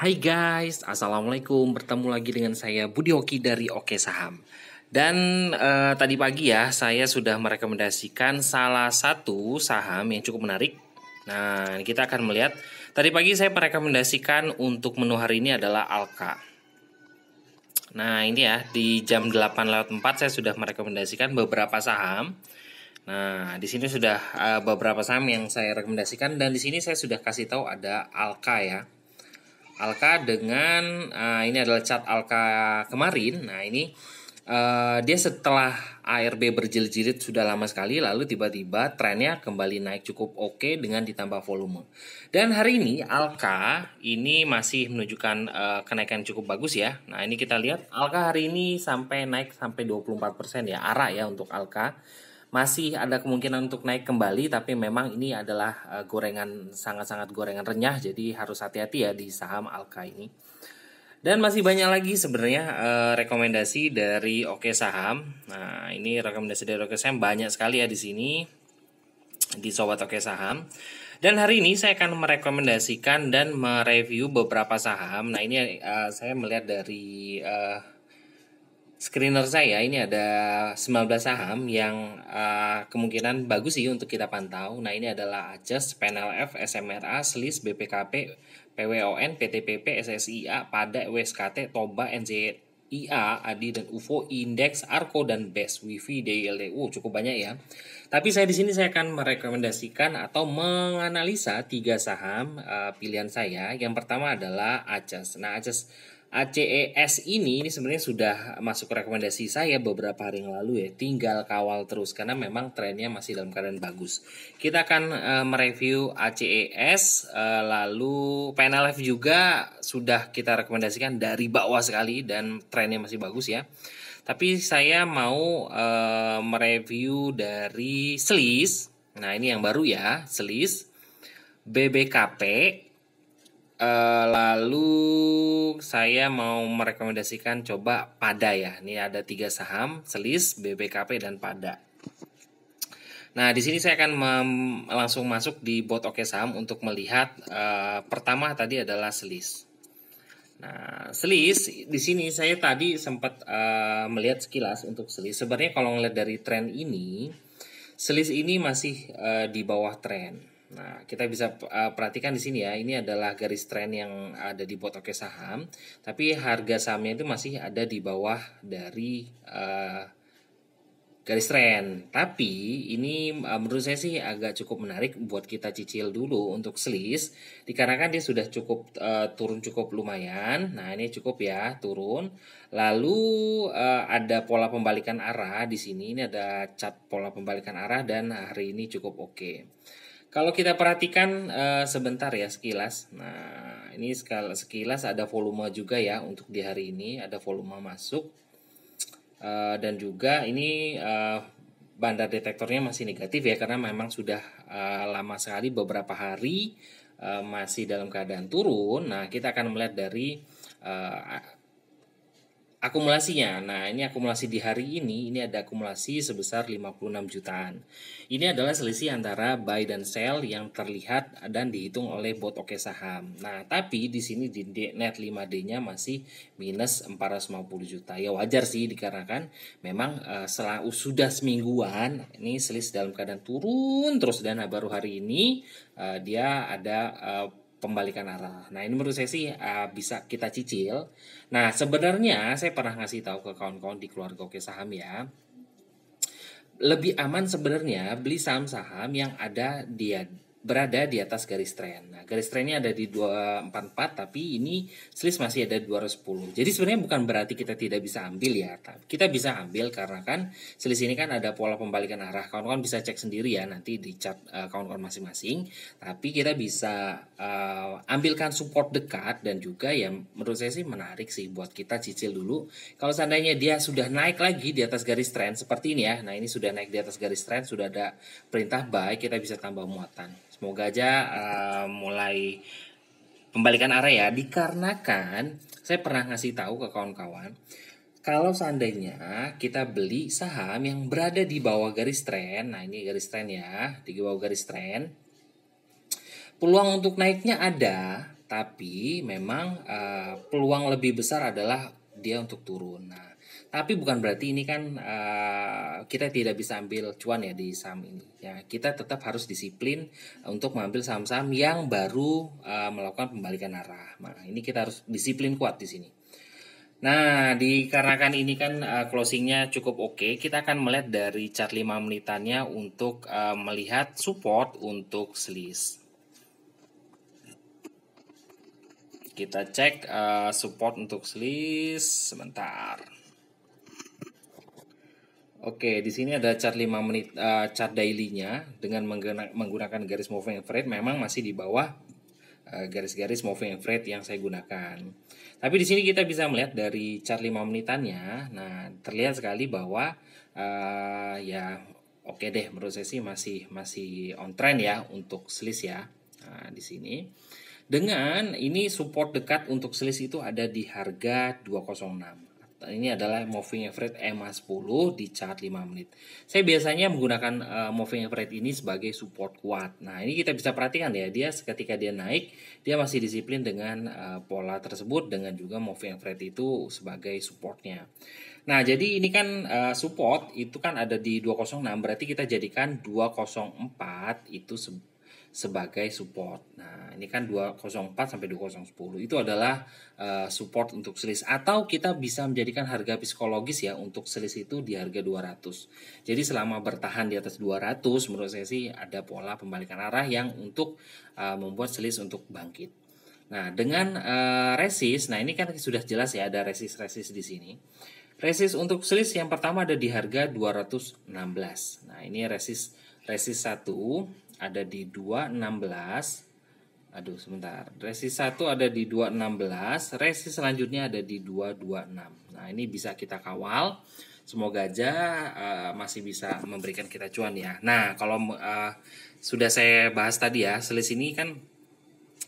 Hai guys, Assalamualaikum. Bertemu lagi dengan saya Budi Hoki dari Oke Saham. Dan uh, tadi pagi ya, saya sudah merekomendasikan salah satu saham yang cukup menarik. Nah, kita akan melihat. Tadi pagi saya merekomendasikan untuk menu hari ini adalah Alka. Nah, ini ya, di jam 8 lewat 4 saya sudah merekomendasikan beberapa saham. Nah, di sini sudah uh, beberapa saham yang saya rekomendasikan dan di sini saya sudah kasih tahu ada Alka ya alka dengan uh, ini adalah cat alka kemarin. Nah, ini Uh, dia setelah ARB berjilid-jilid sudah lama sekali lalu tiba-tiba trennya kembali naik cukup oke okay dengan ditambah volume. Dan hari ini Alka ini masih menunjukkan uh, kenaikan cukup bagus ya. Nah, ini kita lihat Alka hari ini sampai naik sampai 24% ya, arah ya untuk Alka masih ada kemungkinan untuk naik kembali tapi memang ini adalah uh, gorengan sangat-sangat gorengan renyah jadi harus hati-hati ya di saham Alka ini. Dan masih banyak lagi sebenarnya uh, rekomendasi dari Oke Saham. Nah, ini rekomendasi dari Oke Saham banyak sekali ya di sini di sobat Oke Saham. Dan hari ini saya akan merekomendasikan dan mereview beberapa saham. Nah, ini uh, saya melihat dari uh, screener saya ini ada 19 saham yang uh, kemungkinan bagus sih untuk kita pantau. Nah ini adalah Aces, PNLF, SMRA, SLIS, BPKP, PWON, PTPP, SSIA, PADA, WSKT, TOBA, NZIA, ADI dan UFO, Index, ARKO dan Best WIFI, DILDU cukup banyak ya. Tapi saya di sini saya akan merekomendasikan atau menganalisa tiga saham uh, pilihan saya. Yang pertama adalah Aces. Nah Aces ACES ini ini sebenarnya sudah masuk rekomendasi saya beberapa hari yang lalu ya. Tinggal kawal terus karena memang trennya masih dalam keadaan bagus. Kita akan uh, mereview ACES uh, eh, lalu PNLF juga sudah kita rekomendasikan dari bawah sekali dan trennya masih bagus ya. Tapi saya mau uh, mereview dari Selis. Nah, ini yang baru ya, Selis BBKP Eh, lalu saya mau merekomendasikan coba Pada ya. Ini ada tiga saham, Selis, BBKP dan Pada. Nah, di sini saya akan langsung masuk di bot Oke Saham untuk melihat uh, pertama tadi adalah Selis. Nah, Selis di sini saya tadi sempat uh, melihat sekilas untuk Selis. Sebenarnya kalau ngelihat dari tren ini, Selis ini masih uh, di bawah tren Nah, kita bisa uh, perhatikan di sini ya, ini adalah garis tren yang ada di bot oke saham, tapi harga sahamnya itu masih ada di bawah dari uh, garis tren. Tapi ini uh, menurut saya sih agak cukup menarik buat kita cicil dulu untuk selis, dikarenakan dia sudah cukup uh, turun cukup lumayan. Nah, ini cukup ya, turun. Lalu uh, ada pola pembalikan arah di sini, ini ada cat pola pembalikan arah dan hari ini cukup oke. Okay. Kalau kita perhatikan uh, sebentar ya sekilas. Nah, ini sekilas ada volume juga ya untuk di hari ini ada volume masuk. Uh, dan juga ini uh, bandar detektornya masih negatif ya karena memang sudah uh, lama sekali beberapa hari uh, masih dalam keadaan turun. Nah, kita akan melihat dari uh, akumulasinya. Nah, ini akumulasi di hari ini ini ada akumulasi sebesar 56 jutaan. Ini adalah selisih antara buy dan sell yang terlihat dan dihitung oleh bot oke saham. Nah, tapi di sini di net 5D-nya masih minus 450 juta. Ya wajar sih dikarenakan memang uh, sudah semingguan ini selisih dalam keadaan turun terus dan baru hari ini uh, dia ada uh, pembalikan arah. Nah ini menurut saya sih uh, bisa kita cicil. Nah sebenarnya saya pernah ngasih tahu ke kawan-kawan di keluarga Oke Saham ya. Lebih aman sebenarnya beli saham-saham yang ada di berada di atas garis tren. Nah, garis trennya ada di 244 tapi ini selis masih ada 210. Jadi sebenarnya bukan berarti kita tidak bisa ambil ya. Kita bisa ambil karena kan selisih ini kan ada pola pembalikan arah. Kawan-kawan bisa cek sendiri ya nanti di chat uh, eh, kawan-kawan masing-masing. Tapi kita bisa uh, ambilkan support dekat dan juga ya menurut saya sih menarik sih buat kita cicil dulu. Kalau seandainya dia sudah naik lagi di atas garis tren seperti ini ya. Nah, ini sudah naik di atas garis tren, sudah ada perintah buy, kita bisa tambah muatan Semoga aja uh, mulai pembalikan area ya dikarenakan saya pernah ngasih tahu ke kawan-kawan kalau seandainya kita beli saham yang berada di bawah garis tren, nah ini garis tren ya, di bawah garis tren, peluang untuk naiknya ada, tapi memang uh, peluang lebih besar adalah dia untuk turun. Nah, tapi bukan berarti ini kan uh, kita tidak bisa ambil cuan ya di saham ini. Ya, kita tetap harus disiplin untuk mengambil saham-saham yang baru uh, melakukan pembalikan arah. Nah, ini kita harus disiplin kuat di sini. Nah, dikarenakan ini kan uh, closingnya cukup oke, okay, kita akan melihat dari chart 5 menitannya untuk uh, melihat support untuk selis. Kita cek uh, support untuk selis sebentar. Oke, di sini ada chart 5 menit uh, chart daily-nya dengan menggunakan garis moving average memang masih di bawah garis eh, garis-garis moving average yang saya gunakan. Tapi di sini kita bisa melihat dari chart 5 menitannya. Nah, terlihat sekali bahwa uh, ya oke okay deh menurut saya sih masih masih on trend ya untuk selisih ya. Nah, di sini dengan ini support dekat untuk selisih itu ada di harga 206. Nah, ini adalah moving average MA 10 di chart 5 menit. Saya biasanya menggunakan uh, moving average ini sebagai support kuat. Nah, ini kita bisa perhatikan ya, dia ketika dia naik, dia masih disiplin dengan uh, pola tersebut dengan juga moving average itu sebagai supportnya. Nah, jadi ini kan uh, support itu kan ada di 206, berarti kita jadikan 204 itu sebagai support. Nah, ini kan 204 sampai 2010 itu adalah uh, support untuk selis atau kita bisa menjadikan harga psikologis ya untuk selis itu di harga 200. Jadi selama bertahan di atas 200 menurut saya sih ada pola pembalikan arah yang untuk uh, membuat selis untuk bangkit. Nah, dengan uh, eh, resist, nah ini kan sudah jelas ya ada resist-resist di sini. Resist untuk selis yang pertama ada di harga 216. Nah, ini resist resist 1 ada di 216. Aduh, sebentar. Resi 1 ada di 216, resi selanjutnya ada di 226. Nah, ini bisa kita kawal. Semoga aja uh, masih bisa memberikan kita cuan ya. Nah, kalau uh, sudah saya bahas tadi ya, selisih ini kan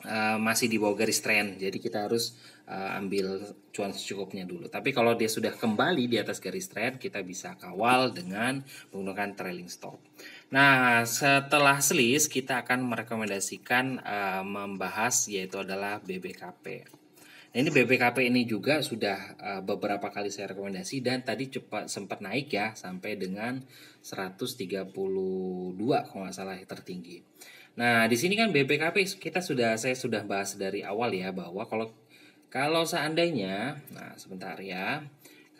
uh, masih di bawah garis trend. Jadi kita harus uh, ambil cuan secukupnya dulu. Tapi kalau dia sudah kembali di atas garis trend, kita bisa kawal dengan menggunakan trailing stop. Nah, setelah selis kita akan merekomendasikan uh, membahas yaitu adalah BBKP. Nah, ini BBKP ini juga sudah uh, beberapa kali saya rekomendasi dan tadi cepat sempat naik ya sampai dengan 132 kalau nggak salah tertinggi. Nah, di sini kan BBKP kita sudah saya sudah bahas dari awal ya bahwa kalau kalau seandainya, nah sebentar ya,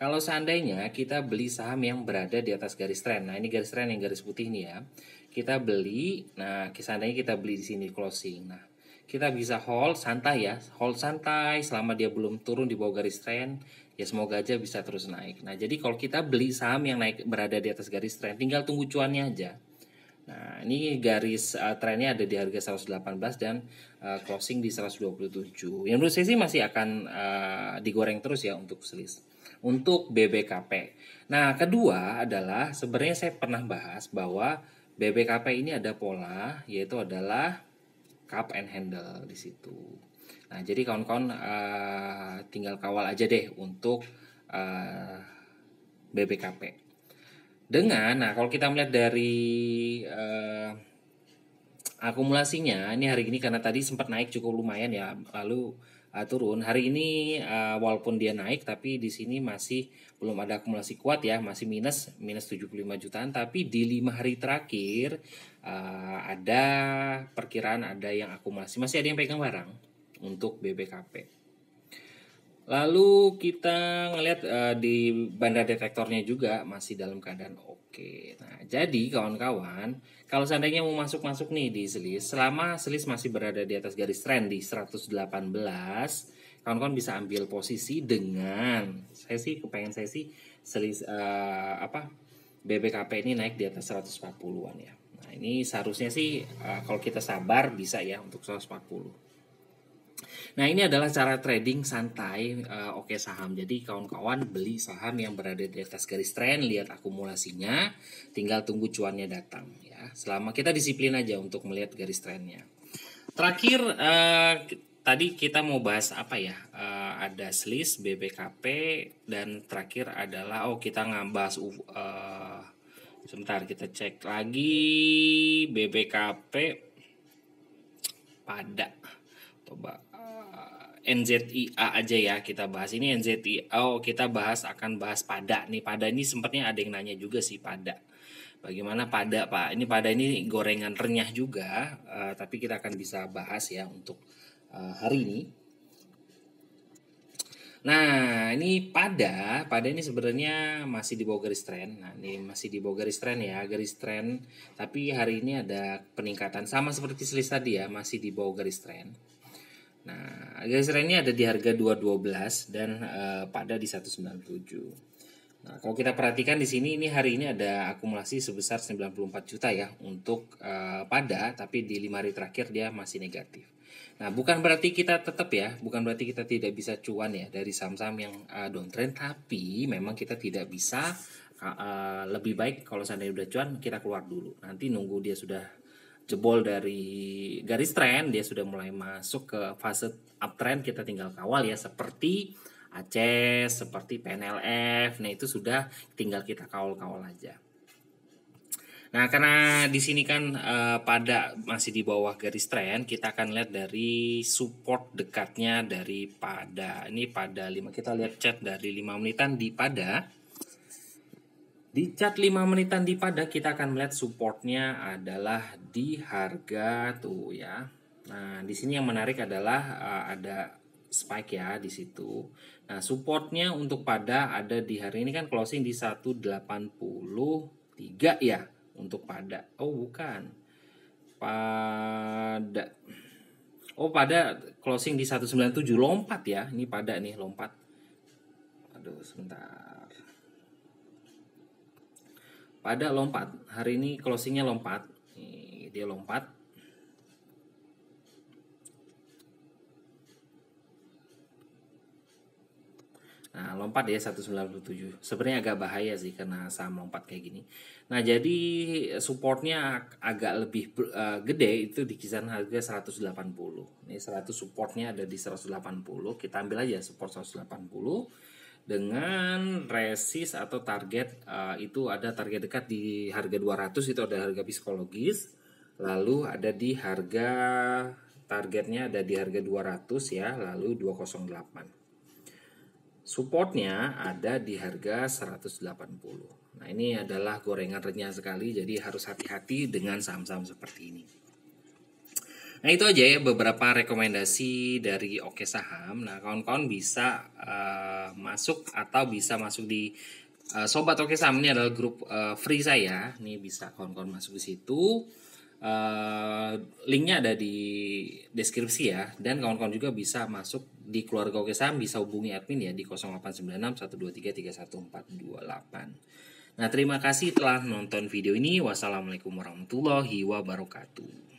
kalau seandainya kita beli saham yang berada di atas garis tren, nah ini garis tren yang garis putih nih ya, kita beli, nah seandainya kita beli di sini closing, nah kita bisa hold santai ya, hold santai selama dia belum turun di bawah garis tren, ya semoga aja bisa terus naik. Nah jadi kalau kita beli saham yang naik berada di atas garis tren, tinggal tunggu cuannya aja. Nah, ini garis uh, trennya ada di harga 118 dan uh, closing di 127. Yang menurut saya sih masih akan uh, digoreng terus ya untuk selis. Untuk BBKP. Nah, kedua adalah sebenarnya saya pernah bahas bahwa BBKP ini ada pola yaitu adalah cup and handle di situ. Nah, jadi kawan-kawan uh, tinggal kawal aja deh untuk uh, BBKP. Dengan, nah kalau kita melihat dari uh, akumulasinya, ini hari ini karena tadi sempat naik cukup lumayan ya, lalu uh, turun. Hari ini uh, walaupun dia naik tapi di sini masih belum ada akumulasi kuat ya, masih minus minus 75 jutaan tapi di lima hari terakhir uh, ada perkiraan ada yang akumulasi, masih ada yang pegang barang untuk BBKP. Lalu kita ngelihat uh, eh, di bandar detektornya juga masih dalam keadaan oke. Okay. Nah, jadi kawan-kawan, kalau seandainya mau masuk-masuk nih di selis, selama selis masih berada di atas garis trend di 118, kawan-kawan bisa ambil posisi dengan saya sih kepengen saya sih selis uh, apa BBKP ini naik di atas 140-an ya. Nah, ini seharusnya sih uh, kalau kita sabar bisa ya untuk 140. Nah ini adalah cara trading santai uh, oke okay, saham. Jadi kawan-kawan beli saham yang berada di atas garis tren, lihat akumulasinya, tinggal tunggu cuannya datang ya. Selama kita disiplin aja untuk melihat garis trennya. Terakhir uh, tadi kita mau bahas apa ya? Uh, ada SLIS, BBKP dan terakhir adalah oh kita ngabas uh, sebentar kita cek lagi BBKP pada coba uh, eh, NZIA aja ya kita bahas ini NZIA oh, kita bahas akan bahas pada nih pada ini sempatnya ada yang nanya juga sih pada bagaimana pada pak ini pada ini gorengan renyah juga uh, tapi kita akan bisa bahas ya untuk uh, hari ini Nah, ini pada, pada ini sebenarnya masih di bawah garis tren. Nah, ini masih di bawah garis tren ya, garis tren. Tapi hari ini ada peningkatan sama seperti selisih tadi ya, masih di bawah garis tren. Nah, geser ini ada di harga 212 dan e, pada di 197. Nah, kalau kita perhatikan di sini ini hari ini ada akumulasi sebesar 94 juta ya untuk e, pada tapi di 5 hari terakhir dia masih negatif. Nah, bukan berarti kita tetap ya, bukan berarti kita tidak bisa cuan ya dari saham-saham yang e, downtrend tapi memang kita tidak bisa Uh, lebih baik kalau seandainya udah cuan kita keluar dulu nanti nunggu dia sudah jebol dari garis tren dia sudah mulai masuk ke fase uptrend kita tinggal kawal ya seperti Aceh, seperti PNLF. Nah, itu sudah tinggal kita kawal-kawal aja. Nah, karena di sini kan uh, pada masih di bawah garis tren, kita akan lihat dari support dekatnya dari pada ini pada 5 kita lihat chat dari lima menitan di pada di chart 5 menitan di pada kita akan melihat supportnya adalah di harga tuh ya. Nah, di sini yang menarik adalah uh, ada spike ya di situ. Nah, supportnya untuk pada ada di hari ini kan closing di 183 ya untuk pada. Oh, bukan. Pada Oh, pada closing di 197 lompat ya. Ini pada nih lompat. Aduh, sebentar pada lompat hari ini closingnya lompat dia lompat Nah, lompat ya 197. Sebenarnya agak bahaya sih karena saham lompat kayak gini. Nah, jadi supportnya agak lebih eh, gede itu di kisaran harga 180. Ini 100 supportnya ada di 180. Kita ambil aja support 180 dengan resis atau target uh, itu ada target dekat di harga 200 itu ada harga psikologis lalu ada di harga targetnya ada di harga 200 ya lalu 208 supportnya ada di harga 180 nah ini adalah gorengan renyah sekali jadi harus hati-hati dengan saham-saham seperti ini Nah itu aja ya beberapa rekomendasi dari Oke Saham. Nah kawan-kawan bisa uh, masuk atau bisa masuk di uh, Sobat Oke Saham ini adalah grup uh, free saya. Nih bisa kawan-kawan masuk ke situ. Uh, linknya ada di deskripsi ya dan kawan-kawan juga bisa masuk di keluarga Oke Saham bisa hubungi admin ya di 089612331428. Nah terima kasih telah nonton video ini. Wassalamualaikum warahmatullahi wabarakatuh.